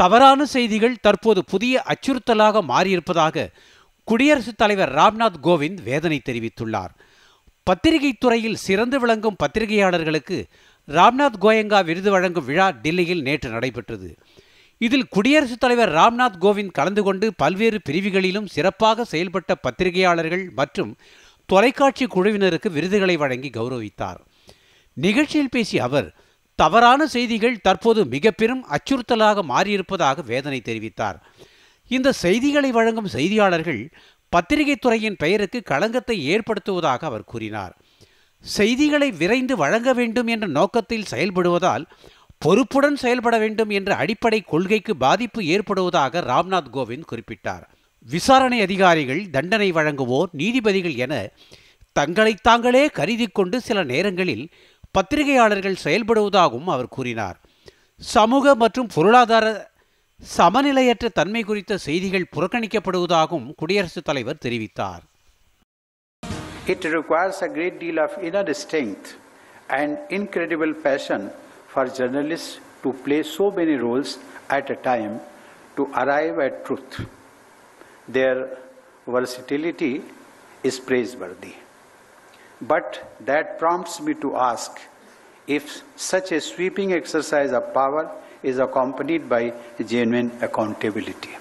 தவறான செய்திகள் தற்போது புதிய அச்சுறுத்தலாக மாறியிருப்பதாக குடியரசுத் தலைவர் ராம்நாத் கோவிந்த் வேதனை தெரிவித்துள்ளார் பத்திரிகை துறையில் சிறந்து விளங்கும் பத்திரிகையாளர்களுக்கு ராம்நாத் கோயங்கா விருது வழங்கும் விழா டெல்லியில் நேற்று நடைபெற்றது இதில் குடியரசுத் தலைவர் ராம்நாத் கோவிந்த் கலந்து கொண்டு பல்வேறு பிரிவுகளிலும் சிறப்பாக செயல்பட்ட பத்திரிகையாளர்கள் மற்றும் தொலைக்காட்சி குழுவினருக்கு விருதுகளை வழங்கி கௌரவித்தார் நிகழ்ச்சியில் பேசிய அவர் தவறான செய்திகள் தற்போது மிக பெரும் அச்சுறுத்தலாக மாறியிருப்பதாக வேதனை தெரிவித்தார் இந்த செய்திகளை வழங்கும் செய்தியாளர்கள் பத்திரிகை துறையின் பெயருக்கு களங்கத்தை ஏற்படுத்துவதாக அவர் கூறினார் செய்திகளை விரைந்து வழங்க வேண்டும் என்ற நோக்கத்தில் செயல்படுவதால் பொறுப்புடன் செயல்பட வேண்டும் என்ற அடிப்படை கொள்கைக்கு பாதிப்பு ஏற்படுவதாக ராம்நாத் கோவிந்த் குறிப்பிட்டார் விசாரணை அதிகாரிகள் தண்டனை வழங்குவோர் நீதிபதிகள் என தங்களை தாங்களே கருதி கொண்டு சில நேரங்களில் பத்திரிகையாளர்கள் செயல்படுவதாகவும் அவர் கூறினார் சமூக மற்றும் பொருளாதார சமநிலையற்ற தன்மை குறித்த செய்திகள் புறக்கணிக்கப்படுவதாகவும் குடியரசுத் தலைவர் தெரிவித்தார் it requires a great deal of in strength and incredible passion for journalist to play so roles at a time to arrive at truth their versatility is praise But that prompts me to ask if such a sweeping exercise of power is accompanied by genuine accountability.